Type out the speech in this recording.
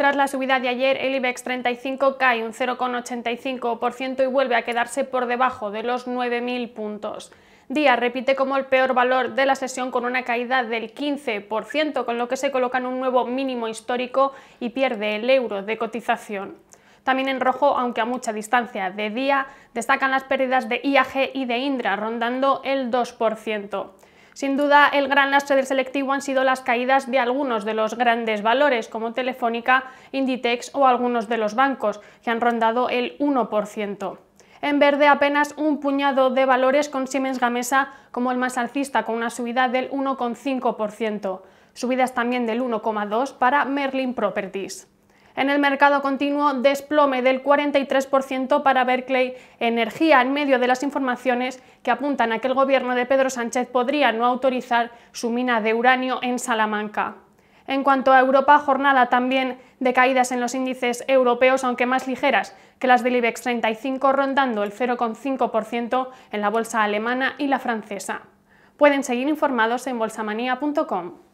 Tras la subida de ayer, el IBEX 35 cae un 0,85% y vuelve a quedarse por debajo de los 9.000 puntos. Día repite como el peor valor de la sesión con una caída del 15%, con lo que se coloca en un nuevo mínimo histórico y pierde el euro de cotización. También en rojo, aunque a mucha distancia de día, destacan las pérdidas de IAG y de Indra, rondando el 2%. Sin duda, el gran lastre del selectivo han sido las caídas de algunos de los grandes valores, como Telefónica, Inditex o algunos de los bancos, que han rondado el 1%. En verde apenas un puñado de valores con Siemens Gamesa como el más alcista con una subida del 1,5%, subidas también del 1,2 para Merlin Properties en el mercado continuo desplome del 43% para Berkeley Energía, en medio de las informaciones que apuntan a que el gobierno de Pedro Sánchez podría no autorizar su mina de uranio en Salamanca. En cuanto a Europa, jornada también de caídas en los índices europeos, aunque más ligeras que las del IBEX 35, rondando el 0,5% en la bolsa alemana y la francesa. Pueden seguir informados en bolsamanía.com.